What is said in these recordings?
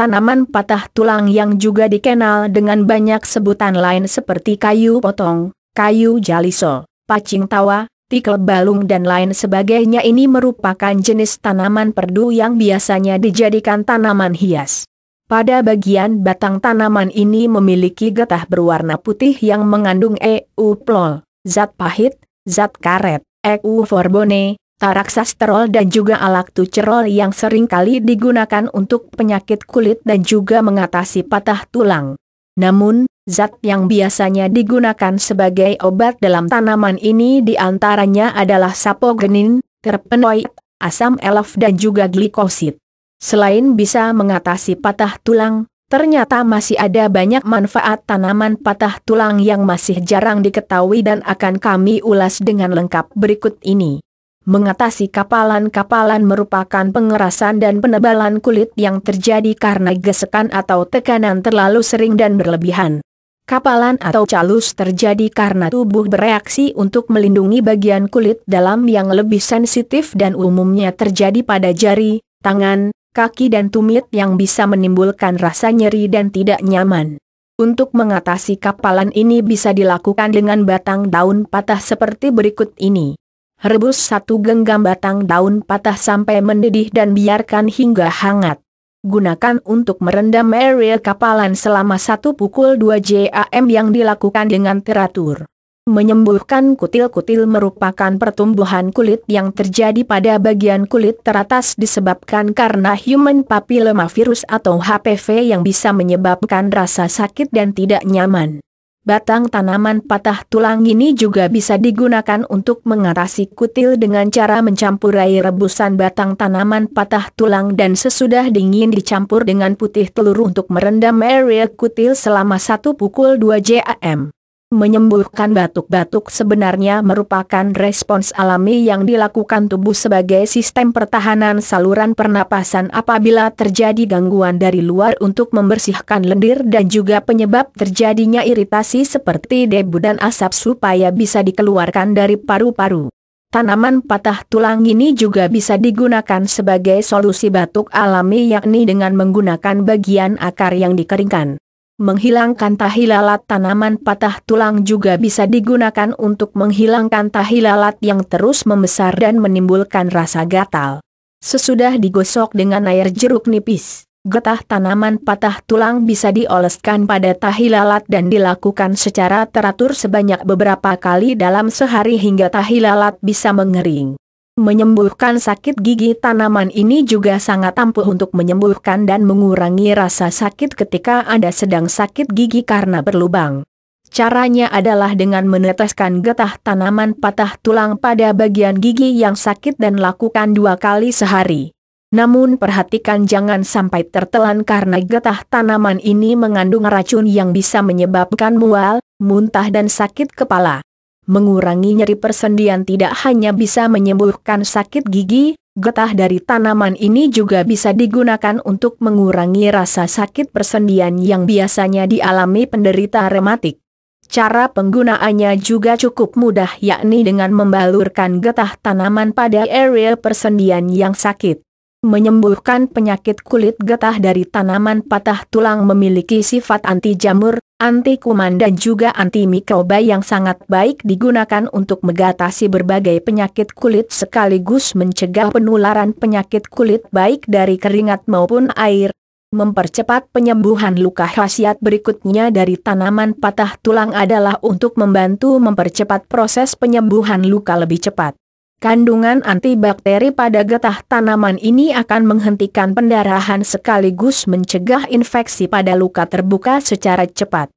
tanaman patah tulang yang juga dikenal dengan banyak sebutan lain seperti kayu potong, kayu jaliso, pacing tawa, tikel balung dan lain sebagainya ini merupakan jenis tanaman perdu yang biasanya dijadikan tanaman hias. Pada bagian batang tanaman ini memiliki getah berwarna putih yang mengandung euplol, zat pahit, zat karet, euforbone, Taraksasterol dan juga alaktucerol yang sering kali digunakan untuk penyakit kulit dan juga mengatasi patah tulang. Namun, zat yang biasanya digunakan sebagai obat dalam tanaman ini diantaranya adalah sapogenin, terpenoid, asam elf dan juga glikosid. Selain bisa mengatasi patah tulang, ternyata masih ada banyak manfaat tanaman patah tulang yang masih jarang diketahui dan akan kami ulas dengan lengkap berikut ini. Mengatasi kapalan-kapalan merupakan pengerasan dan penebalan kulit yang terjadi karena gesekan atau tekanan terlalu sering dan berlebihan. Kapalan atau calus terjadi karena tubuh bereaksi untuk melindungi bagian kulit dalam yang lebih sensitif dan umumnya terjadi pada jari, tangan, kaki dan tumit yang bisa menimbulkan rasa nyeri dan tidak nyaman. Untuk mengatasi kapalan ini bisa dilakukan dengan batang daun patah seperti berikut ini. Rebus satu genggam batang daun patah sampai mendidih dan biarkan hingga hangat. Gunakan untuk merendam area kapalan selama satu pukul 2 jam yang dilakukan dengan teratur. Menyembuhkan kutil-kutil merupakan pertumbuhan kulit yang terjadi pada bagian kulit teratas disebabkan karena human papilloma virus atau HPV yang bisa menyebabkan rasa sakit dan tidak nyaman. Batang tanaman patah tulang ini juga bisa digunakan untuk mengatasi kutil dengan cara mencampur air rebusan batang tanaman patah tulang dan sesudah dingin dicampur dengan putih telur untuk merendam area kutil selama satu pukul 2 jam menyembuhkan batuk-batuk sebenarnya merupakan respons alami yang dilakukan tubuh sebagai sistem pertahanan saluran pernapasan apabila terjadi gangguan dari luar untuk membersihkan lendir dan juga penyebab terjadinya iritasi seperti debu dan asap supaya bisa dikeluarkan dari paru-paru. Tanaman patah tulang ini juga bisa digunakan sebagai solusi batuk alami yakni dengan menggunakan bagian akar yang dikeringkan. Menghilangkan tahilalat tanaman patah tulang juga bisa digunakan untuk menghilangkan tahilalat yang terus membesar dan menimbulkan rasa gatal. Sesudah digosok dengan air jeruk nipis, getah tanaman patah tulang bisa dioleskan pada tahi lalat dan dilakukan secara teratur sebanyak beberapa kali dalam sehari hingga tahi lalat bisa mengering. Menyembuhkan sakit gigi tanaman ini juga sangat ampuh untuk menyembuhkan dan mengurangi rasa sakit ketika Anda sedang sakit gigi karena berlubang. Caranya adalah dengan meneteskan getah tanaman patah tulang pada bagian gigi yang sakit dan lakukan dua kali sehari. Namun perhatikan jangan sampai tertelan karena getah tanaman ini mengandung racun yang bisa menyebabkan mual, muntah dan sakit kepala. Mengurangi nyeri persendian tidak hanya bisa menyembuhkan sakit gigi, getah dari tanaman ini juga bisa digunakan untuk mengurangi rasa sakit persendian yang biasanya dialami penderita rematik. Cara penggunaannya juga cukup mudah yakni dengan membalurkan getah tanaman pada area persendian yang sakit. Menyembuhkan penyakit kulit getah dari tanaman patah tulang memiliki sifat anti jamur, anti kuman dan juga anti mikroba yang sangat baik digunakan untuk mengatasi berbagai penyakit kulit sekaligus mencegah penularan penyakit kulit baik dari keringat maupun air, mempercepat penyembuhan luka khasiat berikutnya dari tanaman patah tulang adalah untuk membantu mempercepat proses penyembuhan luka lebih cepat. Kandungan antibakteri pada getah tanaman ini akan menghentikan pendarahan sekaligus mencegah infeksi pada luka terbuka secara cepat.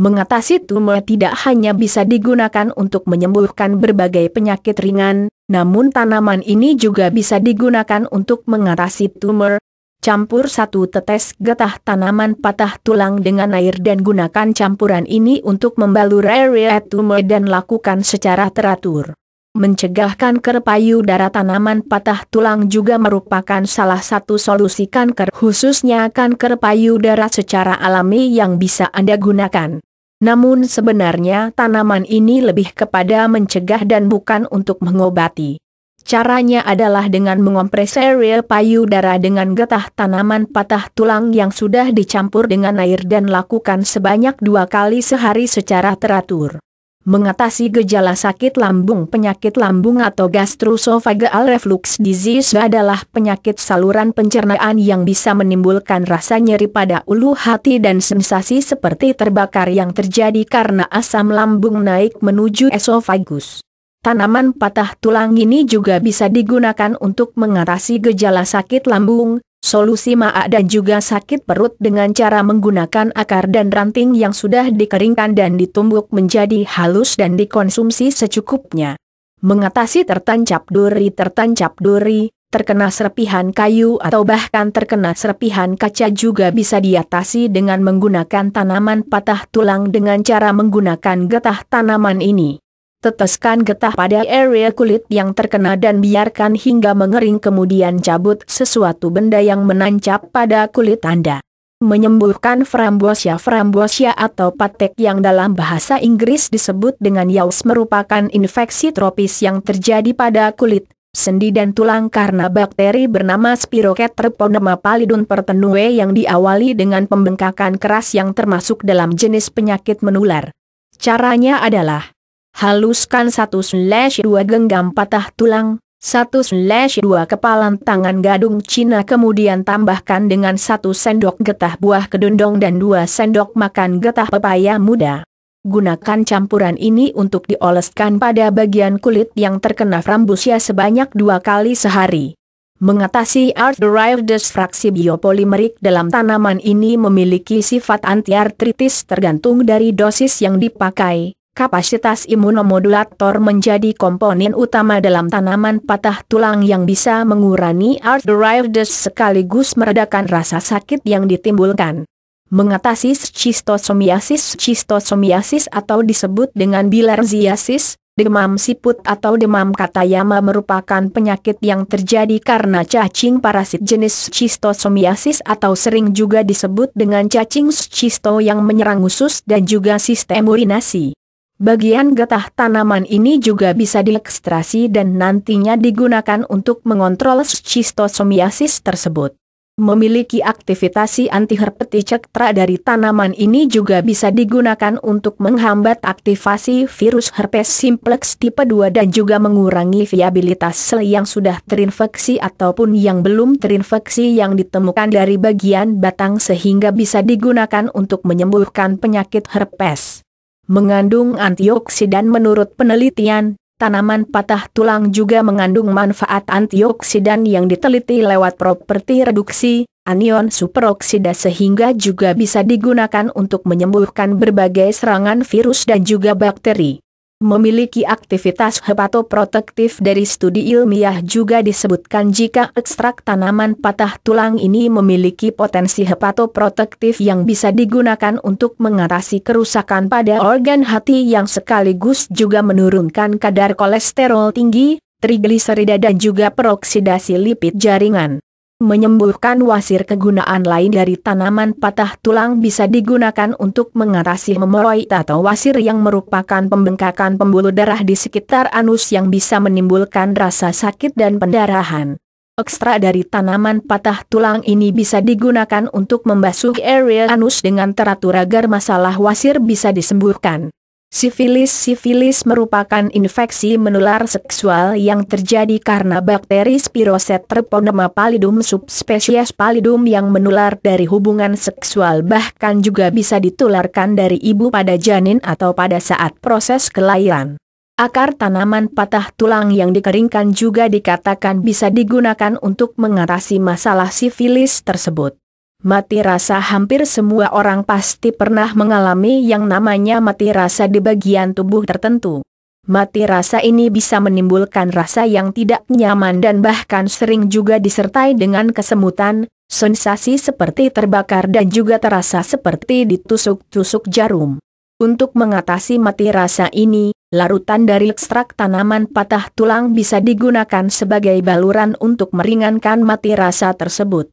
Mengatasi tumor tidak hanya bisa digunakan untuk menyembuhkan berbagai penyakit ringan, namun tanaman ini juga bisa digunakan untuk mengatasi tumor. Campur satu tetes getah tanaman patah tulang dengan air dan gunakan campuran ini untuk membalur area tumor dan lakukan secara teratur. Mencegahkan kerpayu darah tanaman patah tulang juga merupakan salah satu solusi kanker khususnya kanker payudara secara alami yang bisa Anda gunakan. Namun sebenarnya tanaman ini lebih kepada mencegah dan bukan untuk mengobati. Caranya adalah dengan mengompres area payudara dengan getah tanaman patah tulang yang sudah dicampur dengan air dan lakukan sebanyak dua kali sehari secara teratur mengatasi gejala sakit lambung penyakit lambung atau gastroesophageal reflux disease adalah penyakit saluran pencernaan yang bisa menimbulkan rasa nyeri pada ulu hati dan sensasi seperti terbakar yang terjadi karena asam lambung naik menuju esofagus. Tanaman patah tulang ini juga bisa digunakan untuk mengatasi gejala sakit lambung, solusi maak dan juga sakit perut dengan cara menggunakan akar dan ranting yang sudah dikeringkan dan ditumbuk menjadi halus dan dikonsumsi secukupnya. Mengatasi tertancap duri Tertancap duri, terkena serpihan kayu atau bahkan terkena serpihan kaca juga bisa diatasi dengan menggunakan tanaman patah tulang dengan cara menggunakan getah tanaman ini. Teteskan getah pada area kulit yang terkena dan biarkan hingga mengering kemudian cabut sesuatu benda yang menancap pada kulit Anda. Menyembuhkan frambuasia frambuasia atau patek yang dalam bahasa Inggris disebut dengan yaus merupakan infeksi tropis yang terjadi pada kulit, sendi dan tulang karena bakteri bernama Spirochetroponema pallidum pertenue yang diawali dengan pembengkakan keras yang termasuk dalam jenis penyakit menular. Caranya adalah Haluskan satu slash dua genggam patah tulang, satu slash dua kepalan tangan gadung Cina kemudian tambahkan dengan satu sendok getah buah kedondong dan dua sendok makan getah pepaya muda. Gunakan campuran ini untuk dioleskan pada bagian kulit yang terkena frambusia sebanyak dua kali sehari. Mengatasi art-derived disfraksi biopolimerik dalam tanaman ini memiliki sifat antiartritis tergantung dari dosis yang dipakai. Kapasitas imunomodulator menjadi komponen utama dalam tanaman patah tulang yang bisa mengurangi arthritis sekaligus meredakan rasa sakit yang ditimbulkan. Mengatasi schistosomiasis Schistosomiasis atau disebut dengan bilharziasis, demam siput atau demam katayama merupakan penyakit yang terjadi karena cacing parasit jenis schistosomiasis atau sering juga disebut dengan cacing schisto yang menyerang usus dan juga sistem urinasi. Bagian getah tanaman ini juga bisa diekstrasi dan nantinya digunakan untuk mengontrol schistosomiasis tersebut. Memiliki aktivitasi antiherpetik tra dari tanaman ini juga bisa digunakan untuk menghambat aktivasi virus herpes simplex tipe 2 dan juga mengurangi viabilitas sel yang sudah terinfeksi ataupun yang belum terinfeksi yang ditemukan dari bagian batang sehingga bisa digunakan untuk menyembuhkan penyakit herpes mengandung antioksidan menurut penelitian, tanaman patah tulang juga mengandung manfaat antioksidan yang diteliti lewat properti reduksi, anion superoksida sehingga juga bisa digunakan untuk menyembuhkan berbagai serangan virus dan juga bakteri memiliki aktivitas hepatoprotektif dari studi ilmiah juga disebutkan jika ekstrak tanaman patah tulang ini memiliki potensi hepatoprotektif yang bisa digunakan untuk mengatasi kerusakan pada organ hati yang sekaligus juga menurunkan kadar kolesterol tinggi, trigliserida dan juga peroksidasi lipid jaringan menyembuhkan wasir kegunaan lain dari tanaman patah tulang bisa digunakan untuk mengatasi hemoroid atau wasir yang merupakan pembengkakan pembuluh darah di sekitar anus yang bisa menimbulkan rasa sakit dan pendarahan. Ekstra dari tanaman patah tulang ini bisa digunakan untuk membasuh area anus dengan teratur agar masalah wasir bisa disembuhkan. Sifilis-sifilis merupakan infeksi menular seksual yang terjadi karena bakteri spiroset treponema pallidum subspesies pallidum yang menular dari hubungan seksual bahkan juga bisa ditularkan dari ibu pada janin atau pada saat proses kelahiran. Akar tanaman patah tulang yang dikeringkan juga dikatakan bisa digunakan untuk mengatasi masalah sifilis tersebut. Mati rasa hampir semua orang pasti pernah mengalami yang namanya mati rasa di bagian tubuh tertentu. Mati rasa ini bisa menimbulkan rasa yang tidak nyaman dan bahkan sering juga disertai dengan kesemutan, sensasi seperti terbakar dan juga terasa seperti ditusuk-tusuk jarum. Untuk mengatasi mati rasa ini, larutan dari ekstrak tanaman patah tulang bisa digunakan sebagai baluran untuk meringankan mati rasa tersebut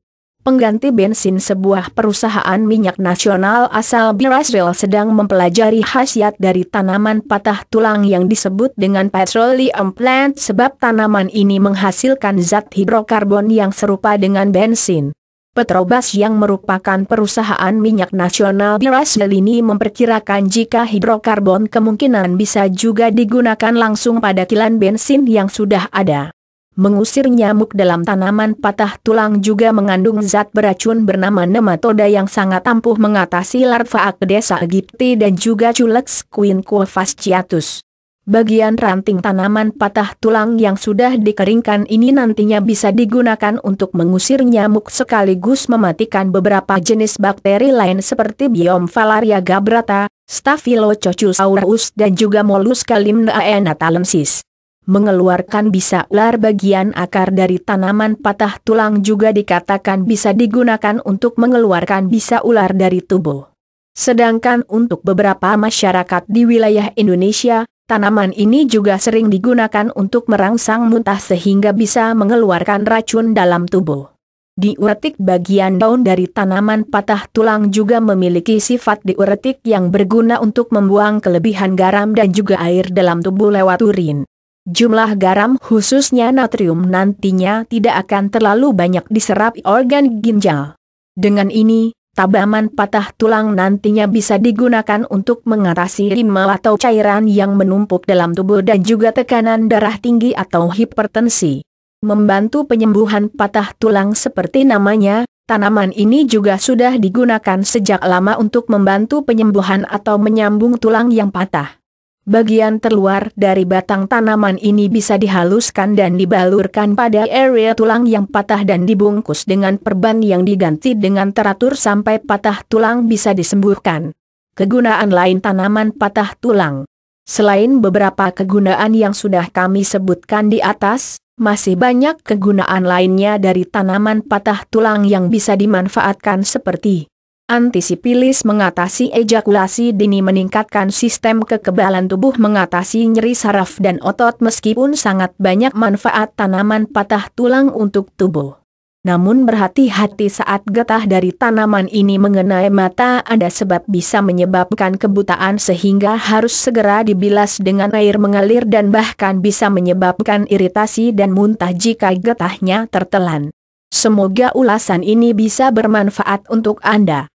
pengganti bensin sebuah perusahaan minyak nasional asal Brazil sedang mempelajari khasiat dari tanaman patah tulang yang disebut dengan petroleum plant sebab tanaman ini menghasilkan zat hidrokarbon yang serupa dengan bensin. Petrobas yang merupakan perusahaan minyak nasional Brazil ini memperkirakan jika hidrokarbon kemungkinan bisa juga digunakan langsung pada kilan bensin yang sudah ada. Mengusir nyamuk dalam tanaman patah tulang juga mengandung zat beracun bernama nematoda yang sangat ampuh mengatasi larva akdesa egipti dan juga Culex quinquefasciatus. Bagian ranting tanaman patah tulang yang sudah dikeringkan ini nantinya bisa digunakan untuk mengusir nyamuk sekaligus mematikan beberapa jenis bakteri lain seperti biom Falaria gabrata, Staphylococcus aureus dan juga Mollusca natalensis mengeluarkan bisa ular bagian akar dari tanaman patah tulang juga dikatakan bisa digunakan untuk mengeluarkan bisa ular dari tubuh. Sedangkan untuk beberapa masyarakat di wilayah Indonesia, tanaman ini juga sering digunakan untuk merangsang muntah sehingga bisa mengeluarkan racun dalam tubuh. Diuretik bagian daun dari tanaman patah tulang juga memiliki sifat diuretik yang berguna untuk membuang kelebihan garam dan juga air dalam tubuh lewat urin jumlah garam khususnya natrium nantinya tidak akan terlalu banyak diserap organ ginjal. Dengan ini, tabaman patah tulang nantinya bisa digunakan untuk mengatasi rima atau cairan yang menumpuk dalam tubuh dan juga tekanan darah tinggi atau hipertensi. Membantu penyembuhan patah tulang seperti namanya, tanaman ini juga sudah digunakan sejak lama untuk membantu penyembuhan atau menyambung tulang yang patah bagian terluar dari batang tanaman ini bisa dihaluskan dan dibalurkan pada area tulang yang patah dan dibungkus dengan perban yang diganti dengan teratur sampai patah tulang bisa disembuhkan. Kegunaan lain tanaman patah tulang Selain beberapa kegunaan yang sudah kami sebutkan di atas, masih banyak kegunaan lainnya dari tanaman patah tulang yang bisa dimanfaatkan seperti Antisipilis mengatasi ejakulasi dini meningkatkan sistem kekebalan tubuh mengatasi nyeri saraf dan otot meskipun sangat banyak manfaat tanaman patah tulang untuk tubuh. Namun berhati-hati saat getah dari tanaman ini mengenai mata ada sebab bisa menyebabkan kebutaan sehingga harus segera dibilas dengan air mengalir dan bahkan bisa menyebabkan iritasi dan muntah jika getahnya tertelan. Semoga ulasan ini bisa bermanfaat untuk Anda.